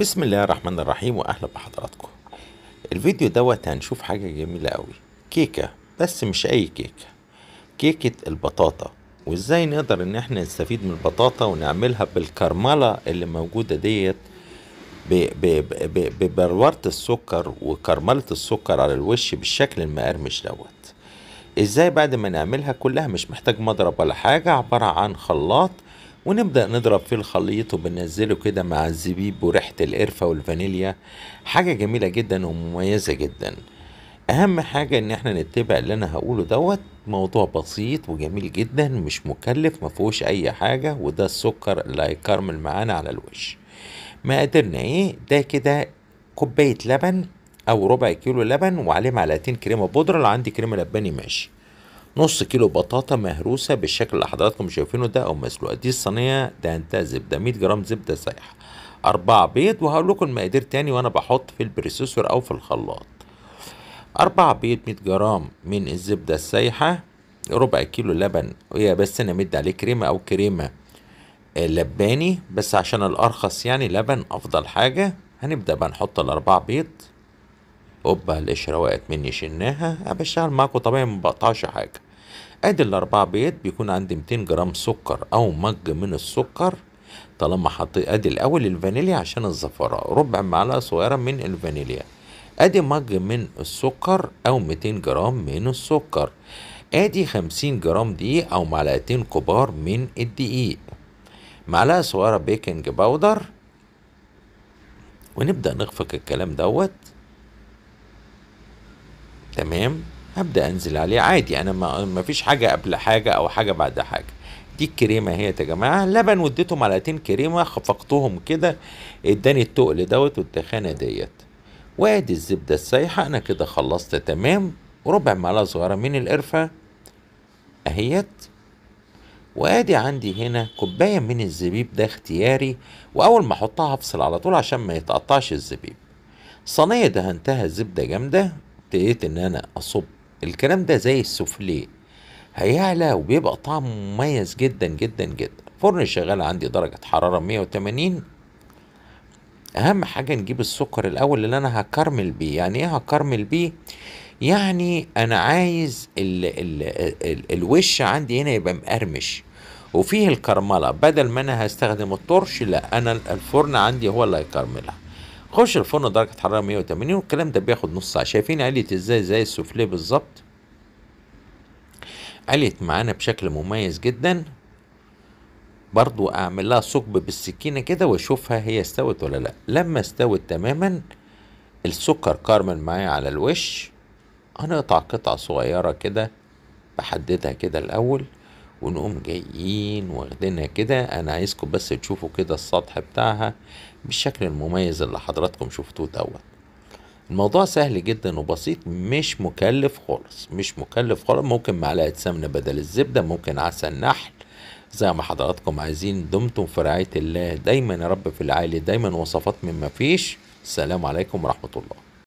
بسم الله الرحمن الرحيم واهلا بحضراتكم الفيديو دوت هنشوف حاجة جميلة قوي كيكة بس مش اي كيكة كيكة البطاطا وازاي نقدر ان احنا نستفيد من البطاطا ونعملها بالكرملة اللي موجودة ديت ببروره السكر وكرمله السكر على الوش بالشكل المقرمش دوت ازاي بعد ما نعملها كلها مش محتاج مضرب ولا حاجه عباره عن خلاط ونبدأ نضرب فيه الخليط وبننزله كده مع الزبيب وريحة القرفة والفانيليا حاجة جميلة جدا ومميزة جدا أهم حاجة إن احنا نتبع اللي أنا هقوله دوت موضوع بسيط وجميل جدا مش مكلف مفهوش أي حاجة وده السكر اللي هيكرمل معانا على الوش ما قدرنا إيه ده كده كوباية لبن أو ربع كيلو لبن وعليه معلقتين كريمة بودرة لو عندي كريمة لباني ماشي نص كيلو بطاطا مهروسه بالشكل اللي حضراتكم شايفينه ده او مسلوقه دي الصينيه ده انت زبده 100 جرام زبده سايحه أربعة بيض وهقول لكم المقادير تاني وانا بحط في البريسيسور او في الخلاط أربعة بيض 100 جرام من الزبده السايحه ربع كيلو لبن ويا بس انا مدي عليه كريمه او كريمه لباني بس عشان الارخص يعني لبن افضل حاجه هنبدا بقى نحط الاربع بيض اوبا القشره وقت مني شلناها بشتغل معاكم طبيعي مبقطعش حاجه ادي الاربع بيض بيكون عندي 200 جرام سكر او مج من السكر طالما حطيت ادي الاول الفانيليا عشان الزفره ربع معلقه صغيره من الفانيليا ادي مج من السكر او 200 جرام من السكر ادي 50 جرام دقيق او معلقتين كبار من الدقيق معلقه صغيره بيكنج باودر ونبدا نخفق الكلام دوت تمام هبدا انزل عليه عادي انا ما, فيش حاجه قبل حاجه او حاجه بعد حاجه دي الكريمه اهيت يا جماعه لبن واديته معلقتين كريمه خفقتهم كده اداني التقل دوت والتخانه ديت وادي الزبده السايحه انا كده خلصت تمام وربع معلقه صغيره من القرفه اهيت وادي عندي هنا كوبايه من الزبيب ده اختياري واول ما احطها هفصل على طول عشان ما يتقطعش الزبيب صينيه دهنتها زبده جامده ابتديت ان انا اصب الكلام ده زي السوفليه هيعلى وبيبقى طعمه مميز جدا جدا جدا فرن شغال عندي درجة حرارة 180 أهم حاجة نجيب السكر الأول اللي أنا هكرمل بيه يعني إيه هكرمل بيه يعني أنا عايز ال ال الـ الوش عندي هنا يبقى مقرمش وفيه الكرملة بدل ما أنا هستخدم الطرش لا أنا الفرن عندي هو اللي هيكرملها خش الفرن درجة حرارة 180 والكلام ده بياخد نص ساعة شايفين عليت ازاي زي السوفليه بالظبط عليت معانا بشكل مميز جدا برضو اعمل لها ثقب بالسكينة كده واشوفها هي استوت ولا لا لما استوت تماما السكر كارمل معايا على الوش هنقطع قطعة صغيرة كده بحددها كده الاول ونقوم جايين واخدينها كده انا عايزكم بس تشوفوا كده السطح بتاعها بالشكل المميز اللي حضراتكم شفتوه دوت الموضوع سهل جدا وبسيط مش مكلف خالص مش مكلف خالص ممكن معلقه سمنه بدل الزبده ممكن عسل نحل زي ما حضراتكم عايزين دمتم في رعايه الله دايما يا رب في العالي دايما وصفات من مفيش السلام عليكم ورحمه الله